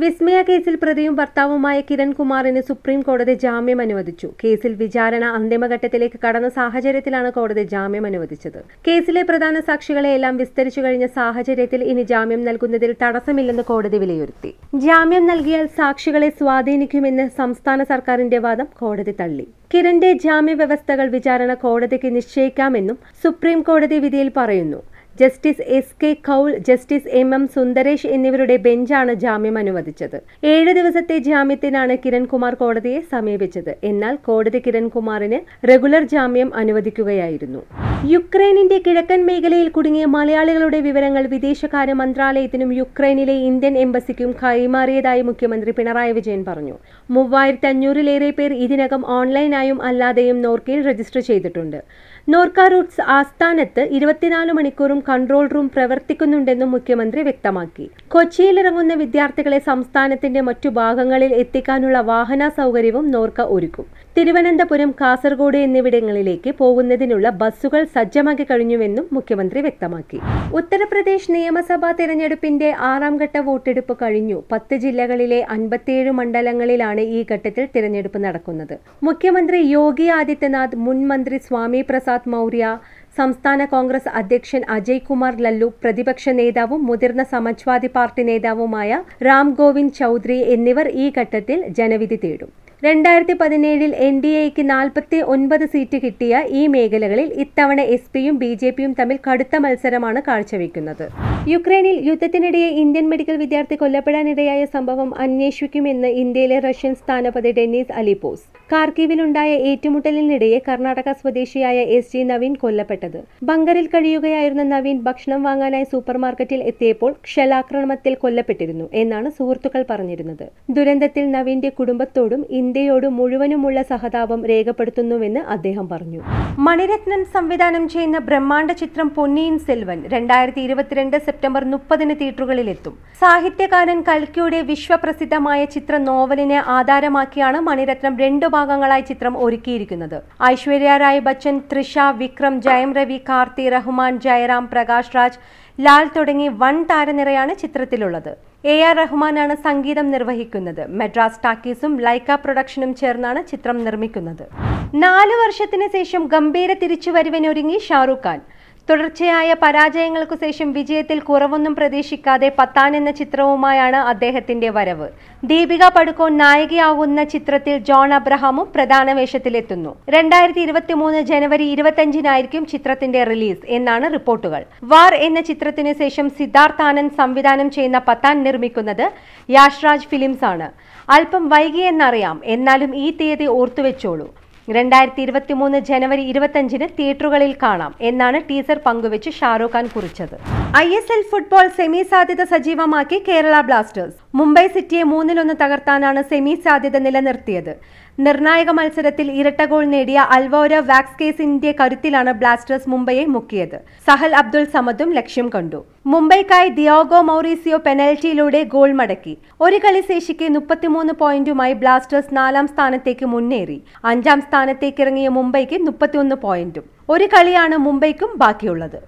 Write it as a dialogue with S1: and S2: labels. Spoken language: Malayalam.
S1: വിസ്മയ കേസിൽ പ്രതിയും ഭർത്താവുമായ കിരൺകുമാറിന് സുപ്രീം കോടതി ജാമ്യം അനുവദിച്ചു കേസിൽ വിചാരണ അന്തിമഘട്ടത്തിലേക്ക് കടന്ന സാഹചര്യത്തിലാണ് കോടതി ജാമ്യം അനുവദിച്ചത് കേസിലെ പ്രധാന സാക്ഷികളെ എല്ലാം വിസ്തരിച്ചു കഴിഞ്ഞ സാഹചര്യത്തിൽ ഇനി ജാമ്യം നൽകുന്നതിൽ തടസ്സമില്ലെന്ന് കോടതി വിലയിരുത്തി ജാമ്യം നൽകിയാൽ സാക്ഷികളെ സ്വാധീനിക്കുമെന്ന് സംസ്ഥാന സർക്കാരിന്റെ വാദം കോടതി തള്ളി കിരന്റെ ജാമ്യ വ്യവസ്ഥകൾ വിചാരണ കോടതിക്ക് നിശ്ചയിക്കാമെന്നും സുപ്രീം കോടതി വിധിയിൽ പറയുന്നു justice S K Kaul justice M M Sundaresh എന്നിവരുടെ ബെഞ്ചാണ് ജാമ്യം അനുവദിച്ചത് ഏഴ് ദിവസത്തെ ജാമ്യത്തിനാണ് കിരൺകുമാർ കോടതിയെ സമീപിച്ചത് എന്നാൽ കോടതി കിരൺകുമാറിന് റെഗുലർ ജാമ്യം അനുവദിക്കുകയായിരുന്നു യുക്രൈനിന്റെ കിഴക്കൻ മേഖലയിൽ കുടുങ്ങിയ മലയാളികളുടെ വിവരങ്ങൾ വിദേശകാര്യ മന്ത്രാലയത്തിനും യുക്രൈനിലെ ഇന്ത്യൻ എംബസിക്കും കൈമാറിയതായി മുഖ്യമന്ത്രി പിണറായി വിജയൻ പറഞ്ഞു മൂവായിരത്തി അഞ്ഞൂറിലേറെ പേർ ഇതിനകം ഓൺലൈനായും അല്ലാതെയും നോർക്കയിൽ രജിസ്റ്റർ ചെയ്തിട്ടുണ്ട് നോർക്ക റൂട്ട്സ് ആസ്ഥാനത്ത് ഇരുപത്തിനാല് മണിക്കൂറും കൺട്രോൾ റൂം പ്രവർത്തിക്കുന്നുണ്ടെന്നും മുഖ്യമന്ത്രി വ്യക്തമാക്കി കൊച്ചിയിലിറങ്ങുന്ന വിദ്യാർത്ഥികളെ സംസ്ഥാനത്തിന്റെ മറ്റു ഭാഗങ്ങളിൽ എത്തിക്കാനുള്ള വാഹന സൗകര്യവും നോർക്ക ഒരുക്കും തിരുവനന്തപുരം കാസർഗോഡ് എന്നിവിടങ്ങളിലേക്ക് പോകുന്നതിനുള്ള ബസ്സുകൾ സജ്ജമാക്കി കഴിഞ്ഞുവെന്നും മുഖ്യമന്ത്രി വ്യക്തമാക്കി ഉത്തർപ്രദേശ് നിയമസഭാ തെരഞ്ഞെടുപ്പിന്റെ ആറാം ഘട്ട വോട്ടെടുപ്പ് കഴിഞ്ഞു പത്ത് ജില്ലകളിലെ അൻപത്തിയേഴ് മണ്ഡലങ്ങളിലാണ് ഈ ഘട്ടത്തിൽ തിരഞ്ഞെടുപ്പ് നടക്കുന്നത് മുഖ്യമന്ത്രി യോഗി ആദിത്യനാഥ് മുൻ മന്ത്രി സ്വാമി പ്രസാദ് മൗര്യ സംസ്ഥാന കോൺഗ്രസ് അധ്യക്ഷൻ അജയ് കുമാർ ലല്ലു പ്രതിപക്ഷ നേതാവും മുതിർന്ന സമാജ്വാദി പാർട്ടി നേതാവുമായ രാം ഗോവിന്ദ് ചൌധരി എന്നിവർ ഈ ഘട്ടത്തിൽ ജനവിധി തേടും രണ്ടായിരത്തി പതിനേഴിൽ എൻ ഡി എക്ക് നാൽപ്പത്തി ഒൻപത് സീറ്റ് കിട്ടിയ ഈ മേഖലകളിൽ ഇത്തവണ എസ് പിയും ബി ജെ പിയും തമ്മിൽ കടുത്ത മത്സരമാണ് കാഴ്ചവെക്കുന്നത് യുക്രൈനിൽ യുദ്ധത്തിനിടെ ഇന്ത്യൻ മെഡിക്കൽ വിദ്യാർത്ഥി കൊല്ലപ്പെടാനിടയായ സംഭവം അന്വേഷിക്കുമെന്ന് ഇന്ത്യയിലെ റഷ്യൻ സ്ഥാനപതി ഡെന്നീസ് അലിപോസ് കാർക്കീവിലുണ്ടായ ഏറ്റുമുട്ടലിനിടയെ കർണാടക സ്വദേശിയായ എസ് ജി നവീൻ കൊല്ലപ്പെട്ടത് ബങ്കറിൽ കഴിയുകയായിരുന്ന നവീൻ ഭക്ഷണം വാങ്ങാനായി സൂപ്പർമാർക്കറ്റിൽ എത്തിയപ്പോൾ ക്ഷലാക്രമണത്തിൽ കൊല്ലപ്പെട്ടിരുന്നു എന്നാണ് സുഹൃത്തുക്കൾ പറഞ്ഞിരുന്നത് ദുരന്തത്തിൽ നവീന്റെ കുടുംബത്തോടും ഇന്ത്യയോടും മുഴുവനുമുള്ള സഹതാപം രേഖപ്പെടുത്തുന്നുവെന്ന് അദ്ദേഹം പറഞ്ഞു മണിരത്നം സംവിധാനം ചെയ്യുന്ന ബ്രഹ്മാണ്ട ചിത്രം പൊന്നിയിൻ സെൽവൻ രണ്ടായിരത്തി ഇരുപത്തിരണ്ട് സെപ്റ്റംബർ മുപ്പതിന് തിയേറ്ററുകളിലെത്തും സാഹിത്യകാരൻ കൽക്കിയുടെ വിശ്വപ്രസിദ്ധമായ ചിത്ര നോവലിനെ ആധാരമാക്കിയാണ് മണിരത്നം രണ്ടു ഭാഗങ്ങളായി ചിത്രം ഒരുക്കിയിരിക്കുന്നത് ഐശ്വര്യ റായ് ബച്ചൻ തൃഷ വിക്രം ജയം രവി കാർത്തി റഹ്മാൻ ജയറാം പ്രകാശ് രാജ് ലാൽ തുടങ്ങി വൻ താരനിരയാണ് ചിത്രത്തിലുള്ളത് എ ആർ റഹ്മാനാണ് സംഗീതം നിർവഹിക്കുന്നത് മെഡ്രാസ് ടാക്കീസും ലൈക്ക പ്രൊഡക്ഷനും ചേർന്നാണ് ചിത്രം നിർമ്മിക്കുന്നത് നാലു വർഷത്തിന് ശേഷം ഗംഭീര തിരിച്ചുവരുവനൊരുങ്ങി ഷാറുഖ് ഖാൻ തുടർച്ചയായ പരാജയങ്ങൾക്കു ശേഷം വിജയത്തിൽ കുറവൊന്നും പ്രതീക്ഷിക്കാതെ പത്താൻ എന്ന ചിത്രവുമായാണ് അദ്ദേഹത്തിന്റെ വരവ് ദീപിക പടുക്കോൺ നായികയാകുന്ന ചിത്രത്തിൽ ജോൺ അബ്രഹാമും പ്രധാന വേഷത്തിലെത്തുന്നു രണ്ടായിരത്തി ഇരുപത്തി മൂന്ന് ജനുവരി ഇരുപത്തിയഞ്ചിനായിരിക്കും ചിത്രത്തിന്റെ റിലീസ് എന്നാണ് റിപ്പോർട്ടുകൾ വാർ എന്ന ചിത്രത്തിന് ശേഷം സിദ്ധാർത്ഥ് ആനന്ദ് സംവിധാനം ചെയ്യുന്ന പത്താൻ നിർമ്മിക്കുന്നത് യാഷ്രാജ് ഫിലിംസ് ആണ് അല്പം വൈകിയെന്നറിയാം എന്നാലും ഈ തീയതി ഓർത്തുവെച്ചോളൂ രണ്ടായിരത്തി ഇരുപത്തി മൂന്ന് ജനുവരി ഇരുപത്തഞ്ചിന് തിയേറ്ററുകളിൽ കാണാം എന്നാണ് ടീസർ പങ്കുവച്ച് ഷാറൂഖ് ഖാൻ കുറിച്ചത് I S L football semi സാധ്യത സജീവമാക്കി കേരള ബ്ലാസ്റ്റേഴ്സ് മുംബൈ സിറ്റിയെ മൂന്നിലൊന്ന് തകർത്താനാണ് സെമി സാധ്യത നിലനിർത്തിയത് നിർണായക മത്സരത്തിൽ ഇരട്ട ഗോൾ നേടിയ അൽവോര വാക്സ് കേസിന്റെ കരുത്തിലാണ് ബ്ലാസ്റ്റേഴ്സ് മുംബൈയെ മുക്കിയത് സഹൽ അബ്ദുൾ സമദും ലക്ഷ്യം കണ്ടു മുംബൈക്കായി ദിയോഗോ മൗറീസിയോ പെനൽറ്റിയിലൂടെ ഗോൾ മടക്കി ഒരു കളി ശേഷിക്ക് മുപ്പത്തിമൂന്ന് പോയിന്റുമായി ബ്ലാസ്റ്റേഴ്സ് നാലാം സ്ഥാനത്തേക്ക് മുന്നേറി അഞ്ചാം സ്ഥാനത്തേക്ക് ഇറങ്ങിയ മുംബൈക്ക് മുപ്പത്തിയൊന്ന് പോയിന്റും ഒരു കളിയാണ് മുംബൈക്കും ബാക്കിയുള്ളത്